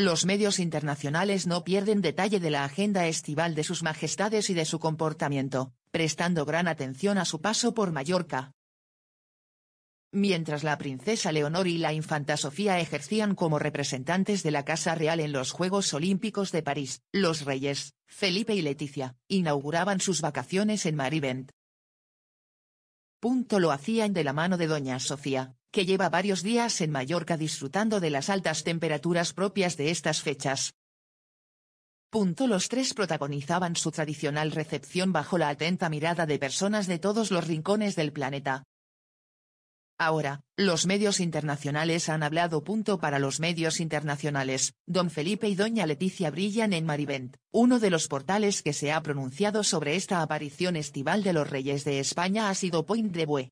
Los medios internacionales no pierden detalle de la agenda estival de sus majestades y de su comportamiento, prestando gran atención a su paso por Mallorca. Mientras la princesa Leonor y la infanta Sofía ejercían como representantes de la Casa Real en los Juegos Olímpicos de París, los reyes, Felipe y Leticia, inauguraban sus vacaciones en Marivent. Punto lo hacían de la mano de doña Sofía, que lleva varios días en Mallorca disfrutando de las altas temperaturas propias de estas fechas. Punto los tres protagonizaban su tradicional recepción bajo la atenta mirada de personas de todos los rincones del planeta. Ahora, los medios internacionales han hablado. Punto para los medios internacionales, don Felipe y doña Leticia brillan en Marivent, uno de los portales que se ha pronunciado sobre esta aparición estival de los Reyes de España ha sido Point de Bue,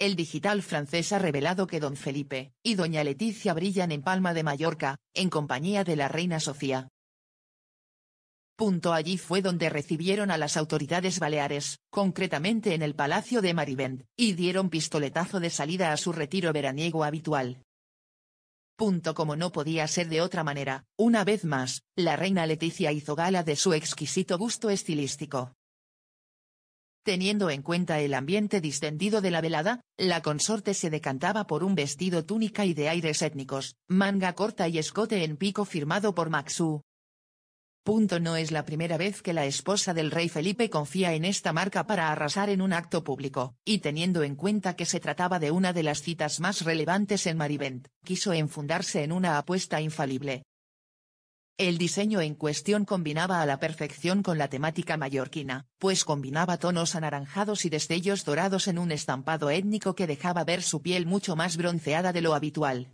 el digital francés ha revelado que don Felipe y doña Leticia brillan en Palma de Mallorca, en compañía de la reina Sofía. Punto allí fue donde recibieron a las autoridades baleares, concretamente en el Palacio de Marivent, y dieron pistoletazo de salida a su retiro veraniego habitual. Punto como no podía ser de otra manera, una vez más, la reina Leticia hizo gala de su exquisito gusto estilístico. Teniendo en cuenta el ambiente distendido de la velada, la consorte se decantaba por un vestido túnica y de aires étnicos, manga corta y escote en pico firmado por Maxu. Punto no es la primera vez que la esposa del rey Felipe confía en esta marca para arrasar en un acto público, y teniendo en cuenta que se trataba de una de las citas más relevantes en Marivent, quiso enfundarse en una apuesta infalible, el diseño en cuestión combinaba a la perfección con la temática mallorquina, pues combinaba tonos anaranjados y destellos dorados en un estampado étnico que dejaba ver su piel mucho más bronceada de lo habitual.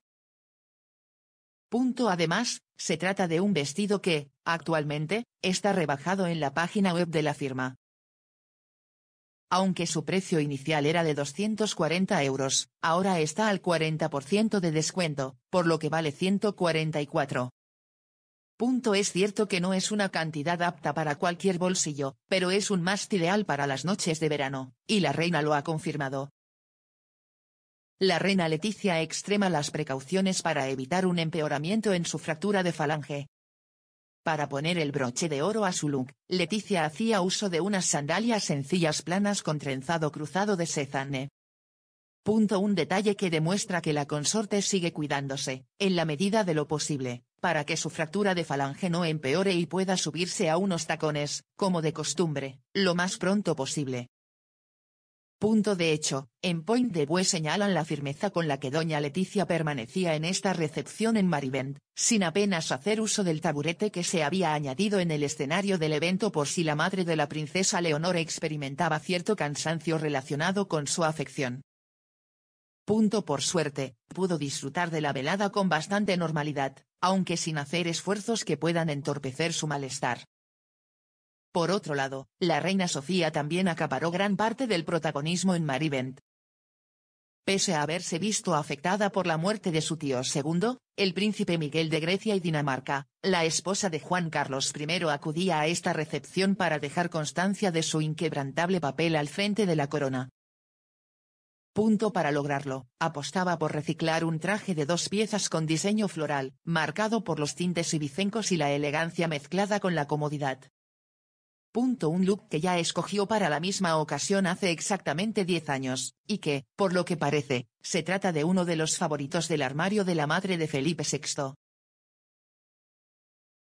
Punto además, se trata de un vestido que, actualmente, está rebajado en la página web de la firma. Aunque su precio inicial era de 240 euros, ahora está al 40% de descuento, por lo que vale 144. Punto es cierto que no es una cantidad apta para cualquier bolsillo, pero es un mast ideal para las noches de verano, y la reina lo ha confirmado. La reina Leticia extrema las precauciones para evitar un empeoramiento en su fractura de falange. Para poner el broche de oro a su look, Leticia hacía uso de unas sandalias sencillas planas con trenzado cruzado de sezane. Punto un detalle que demuestra que la consorte sigue cuidándose, en la medida de lo posible, para que su fractura de falange no empeore y pueda subirse a unos tacones, como de costumbre, lo más pronto posible. Punto de hecho, en Point de Bue señalan la firmeza con la que doña Leticia permanecía en esta recepción en Marivent, sin apenas hacer uso del taburete que se había añadido en el escenario del evento por si la madre de la princesa Leonor experimentaba cierto cansancio relacionado con su afección. Punto por suerte, pudo disfrutar de la velada con bastante normalidad, aunque sin hacer esfuerzos que puedan entorpecer su malestar. Por otro lado, la reina Sofía también acaparó gran parte del protagonismo en Marivent. Pese a haberse visto afectada por la muerte de su tío segundo, el príncipe Miguel de Grecia y Dinamarca, la esposa de Juan Carlos I acudía a esta recepción para dejar constancia de su inquebrantable papel al frente de la corona. Punto para lograrlo, apostaba por reciclar un traje de dos piezas con diseño floral, marcado por los tintes ibicencos y la elegancia mezclada con la comodidad. Punto un look que ya escogió para la misma ocasión hace exactamente 10 años, y que, por lo que parece, se trata de uno de los favoritos del armario de la madre de Felipe VI.